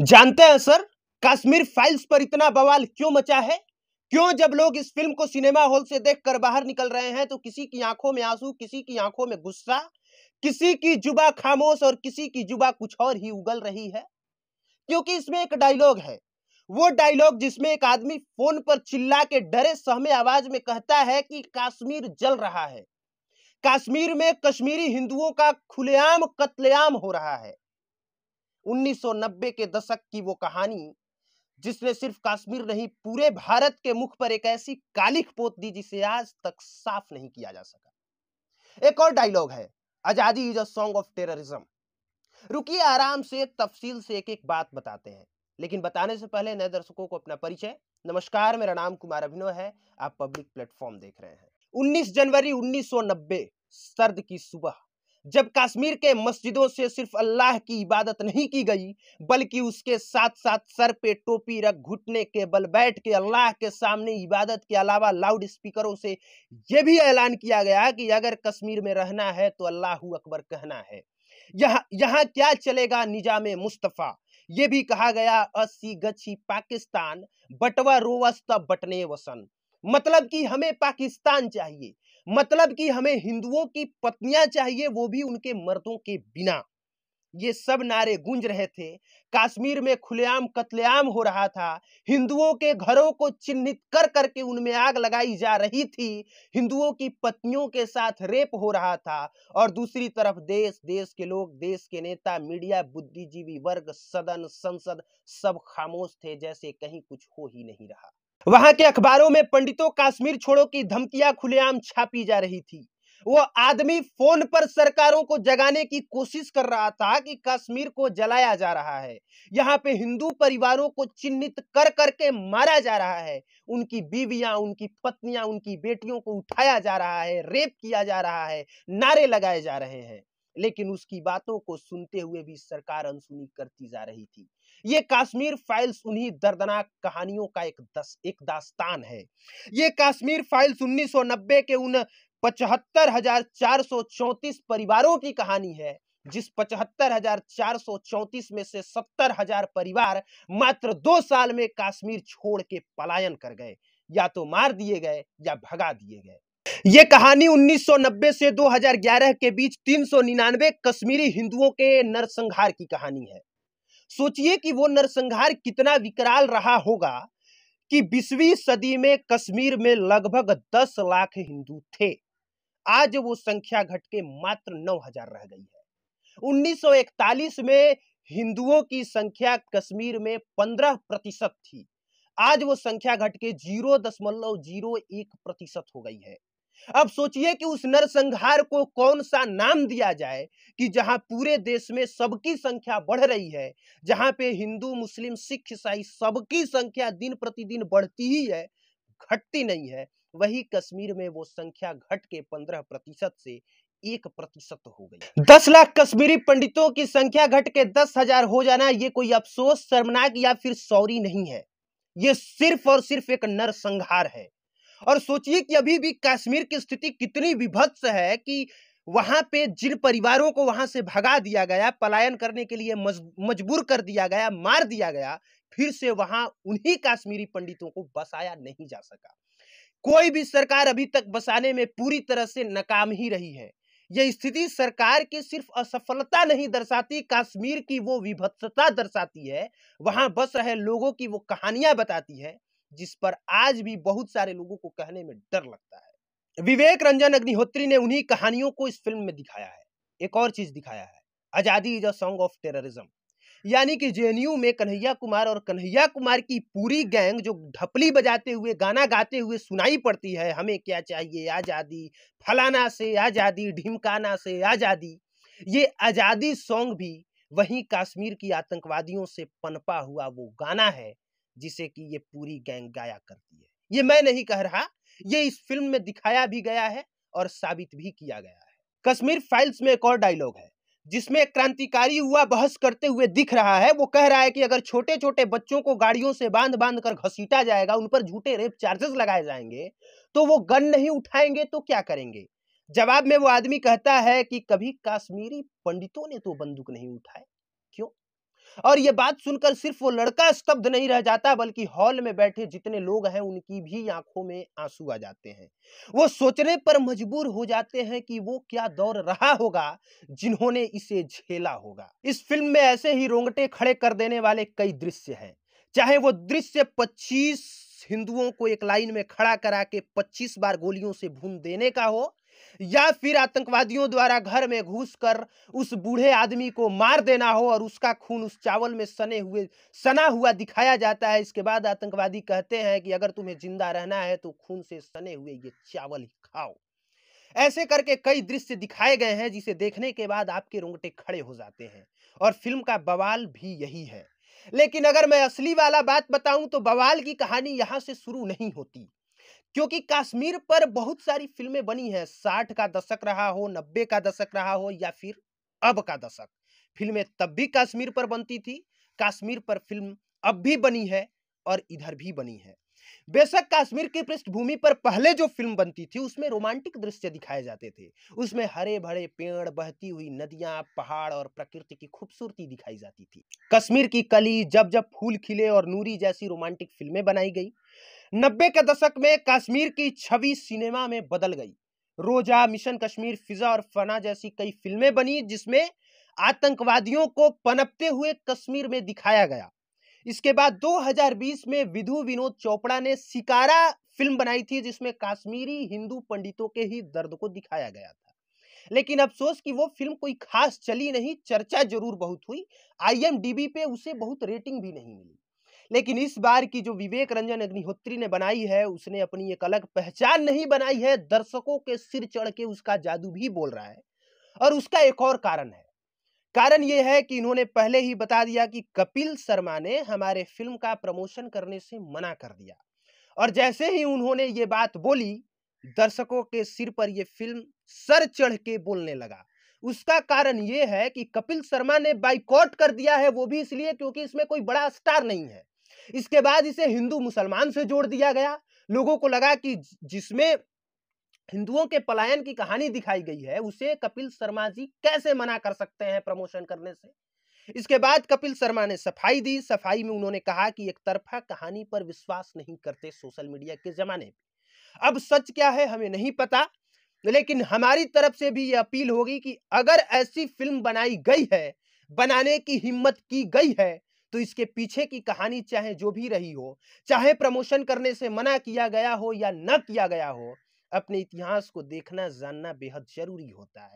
जानते हैं sir Kashmir files पर इतना बवाल क्यों मचा है क्यों जब लोग इस फिल्म को सिनेमा हॉल से देखकर बाहर निकल रहे हैं तो किसी की आंखों में आंसू किसी की आंखों में गुस्सा किसी की जुबा खामोश और किसी की जुबा कुछ और ही उगल रही है क्योंकि इसमें एक डायलॉग है वो डायलॉग जिसमें एक आदमी फोन पर चिल्ला के डरे सहमे आवाज में कहता है कि कश्मीर जल रहा है कश्मीर में कश्मीरी हिंदुओं का खुलेआम कत्लेआम हो रहा है 1990 के दशक की वो कहानी जिसने सिर्फ कश्मीर नहीं पूरे भारत के मुख पर एक ऐसी कालिख पोत दी जिसे आज तक साफ नहीं किया जा सका एक और डायलॉग है azadi is a song of terrorism रुकिए आराम से तफसील से एक एक बात बताते हैं लेकिन बताने से पहले नए दर्शकों को अपना परिचय नमस्कार मेरा नाम कुमार अभिनव है आप पब्लिक प्लेटफॉर्म देख रहे हैं 19 जनवरी 1990 सर्द की सुबह जब कश्मीर के मस्जिदों से सिर्फ अल्लाह की इबादत नहीं की गई बल्कि उसके साथ साथ सर पे टोपी रख घुटने के बल बैठ के अल्लाह के सामने इबादत के अलावा लाउड स्पीकरों से यह भी ऐलान किया गया कि अगर कश्मीर में रहना है तो अल्लाह अकबर कहना है यहाँ यहाँ क्या चलेगा निजाम मुस्तफ़ा ये भी कहा गया अस्सी गच्छी पाकिस्तान बटवा रोवस्त बटने वसन मतलब कि हमें पाकिस्तान चाहिए मतलब कि हमें हिंदुओं की पत्नियां चाहिए वो भी उनके मर्दों के बिना ये सब नारे गूंज रहे थे कश्मीर में खुलेआम कत्लेआम हो रहा था हिंदुओं के घरों को चिन्हित कर करके उनमें आग लगाई जा रही थी हिंदुओं की पत्नियों के साथ रेप हो रहा था और दूसरी तरफ देश देश के लोग देश के नेता मीडिया बुद्धिजीवी वर्ग सदन संसद सब खामोश थे जैसे कहीं कुछ हो ही नहीं रहा वहां के अखबारों में पंडितों काश्मीर छोड़ो की धमकियां खुलेआम छापी जा रही थी वो आदमी फोन पर सरकारों को जगाने की कोशिश कर रहा था कि कश्मीर को जलाया जा रहा है यहाँ पे हिंदू परिवारों को चिन्हित कर करके मारा जा रहा है उनकी बीवियां उनकी पत्नियां उनकी बेटियों को उठाया जा रहा है रेप किया जा रहा है नारे लगाए जा रहे हैं लेकिन उसकी बातों को सुनते हुए भी सरकार अनसुनी करती जा रही थी ये कश्मीर फाइल्स उन्हीं दर्दनाक कहानियों का एक दस, एक दास्तान है ये कश्मीर फाइल्स 1990 के उन पचहत्तर परिवारों की कहानी है जिस पचहत्तर में से सत्तर हजार परिवार मात्र दो साल में कश्मीर छोड़ के पलायन कर गए या तो मार दिए गए या भगा दिए गए ये कहानी 1990 से 2011 के बीच 399 कश्मीरी हिंदुओं के नरसंहार की कहानी है सोचिए कि वो नरसंहार कितना विकराल रहा होगा कि बीसवीं सदी में कश्मीर में लगभग 10 लाख हिंदू थे आज वो संख्या घटके मात्र 9000 रह गई है 1941 में हिंदुओं की संख्या कश्मीर में 15 प्रतिशत थी आज वो संख्या घटके जीरो दशमलव जीरो एक प्रतिशत हो गई है अब सोचिए कि उस नरसंहार को कौन सा नाम दिया जाए कि जहां पूरे देश में सबकी संख्या बढ़ रही है जहां पे हिंदू मुस्लिम सिख ईसाई सबकी संख्या दिन प्रतिदिन बढ़ती ही है घटती नहीं है वही कश्मीर में वो संख्या घट के पंद्रह प्रतिशत से एक प्रतिशत हो गई दस लाख कश्मीरी पंडितों की संख्या घट के दस हजार हो जाना ये कोई अफसोस शर्मनाक या फिर सौरी नहीं है ये सिर्फ और सिर्फ एक नरसंहार है और सोचिए कि अभी भी कश्मीर की स्थिति कितनी विभत्स है कि वहां पे जिन परिवारों को वहां से भगा दिया गया पलायन करने के लिए मजबूर कर दिया गया मार दिया गया फिर से वहां उन्हीं कश्मीरी पंडितों को बसाया नहीं जा सका कोई भी सरकार अभी तक बसाने में पूरी तरह से नाकाम ही रही है यह स्थिति सरकार की सिर्फ असफलता नहीं दर्शाती कश्मीर की वो विभत्सता दर्शाती है वहां बस रहे लोगों की वो कहानियां बताती है जिस पर आज भी बहुत सारे लोगों को कहने में डर लगता है विवेक रंजन अग्निहोत्री ने उन्हीं कहानियों को इस फिल्म में दिखाया है एक और चीज दिखाया है azadi is a song of terrorism यानी कि जेएनयू में कन्हैया कुमार और कन्हैया कुमार की पूरी गैंग जो ढपली बजाते हुए गाना गाते हुए सुनाई पड़ती है हमें क्या चाहिए आजादी फलाना से आजादी ढिमकाना से आजादी ये आजादी सॉन्ग भी वही कश्मीर की आतंकवादियों से पनपा हुआ वो गाना है जिसे कि ये पूरी गैंग गाया करती है ये मैं नहीं कह रहा ये इस फिल्म में दिखाया भी गया है और साबित भी किया गया है कश्मीर फाइल्स में एक और डायलॉग है जिसमें क्रांतिकारी हुआ बहस करते हुए दिख रहा है वो कह रहा है कि अगर छोटे छोटे बच्चों को गाड़ियों से बांध बांध कर घसीटा जाएगा उन पर झूठे रेप चार्जेस लगाए जाएंगे तो वो गन नहीं उठाएंगे तो क्या करेंगे जवाब में वो आदमी कहता है कि कभी कश्मीरी पंडितों ने तो बंदूक नहीं उठाए क्यों और ये बात सुनकर सिर्फ वो लड़का स्तब्ध नहीं रह जाता बल्कि हॉल में बैठे जितने लोग हैं उनकी भी आंखों में आंसू आ जाते हैं वो सोचने पर मजबूर हो जाते हैं कि वो क्या दौर रहा होगा जिन्होंने इसे झेला होगा इस फिल्म में ऐसे ही रोंगटे खड़े कर देने वाले कई दृश्य हैं चाहे वो दृश्य पच्चीस हिंदुओं को एक लाइन में खड़ा करा के पच्चीस बार गोलियों से भून देने का हो या फिर आतंकवादियों द्वारा घर में घुसकर उस बूढ़े आदमी को मार देना हो और उसका खून उस चावल में सने हुए सना हुआ दिखाया जाता है इसके बाद आतंकवादी कहते हैं कि अगर तुम्हें जिंदा रहना है तो खून से सने हुए ये चावल ही खाओ ऐसे करके कई दृश्य दिखाए गए हैं जिसे देखने के बाद आपके रोंगटे खड़े हो जाते हैं और फिल्म का बवाल भी यही है लेकिन अगर मैं असली वाला बात बताऊं तो बवाल की कहानी यहां से शुरू नहीं होती क्योंकि कश्मीर पर बहुत सारी फिल्में बनी है साठ का दशक रहा हो नब्बे का दशक रहा हो या फिर अब का दशक फिल्में तब भी कश्मीर पर बनती थी कश्मीर पर फिल्म अब भी बनी है और इधर भी बनी है बेशक कश्मीर की पृष्ठभूमि पर पहले जो फिल्म बनती थी उसमें रोमांटिक दृश्य दिखाए जाते थे उसमें हरे भरे पेड़ बहती हुई नदियां पहाड़ और प्रकृति की खूबसूरती दिखाई जाती थी कश्मीर की कली जब जब फूल खिले और नूरी जैसी रोमांटिक फिल्में बनाई गई नब्बे के दशक में कश्मीर की छवि सिनेमा में बदल गई रोजा मिशन कश्मीर फिजा और फना जैसी कई फिल्में बनी जिसमें आतंकवादियों को पनपते हुए कश्मीर में दिखाया गया इसके बाद 2020 में विधु विनोद चोपड़ा ने सिकारा फिल्म बनाई थी जिसमें कश्मीरी हिंदू पंडितों के ही दर्द को दिखाया गया था लेकिन अफसोस कि वो फिल्म कोई खास चली नहीं चर्चा जरूर बहुत हुई आईएमडीबी पे उसे बहुत रेटिंग भी नहीं मिली लेकिन इस बार की जो विवेक रंजन अग्निहोत्री ने बनाई है उसने अपनी एक अलग पहचान नहीं बनाई है दर्शकों के सिर चढ़ के उसका जादू भी बोल रहा है और उसका एक और कारण है कारण यह है कि इन्होंने पहले ही बता दिया कि कपिल शर्मा ने हमारे फिल्म का प्रमोशन करने से मना कर दिया और जैसे ही उन्होंने ये बात बोली दर्शकों के सिर पर यह फिल्म सर चढ़ के बोलने लगा उसका कारण यह है कि कपिल शर्मा ने बाइकॉट कर दिया है वो भी इसलिए क्योंकि इसमें कोई बड़ा स्टार नहीं है इसके बाद इसे हिंदू मुसलमान से जोड़ दिया गया लोगों को लगा कि जिसमें हिंदुओं के पलायन की कहानी दिखाई गई है उसे कपिल शर्मा जी कैसे मना कर सकते हैं प्रमोशन करने से इसके बाद कपिल शर्मा ने सफाई दी सफाई में उन्होंने कहा कि एक तरफा कहानी पर विश्वास नहीं करते सोशल मीडिया के जमाने में अब सच क्या है हमें नहीं पता लेकिन हमारी तरफ से भी यह अपील होगी कि अगर ऐसी फिल्म बनाई गई है बनाने की हिम्मत की गई है तो इसके पीछे की कहानी चाहे जो भी रही हो चाहे प्रमोशन करने से मना किया गया हो या न किया गया हो अपने इतिहास को देखना जानना बेहद जरूरी होता है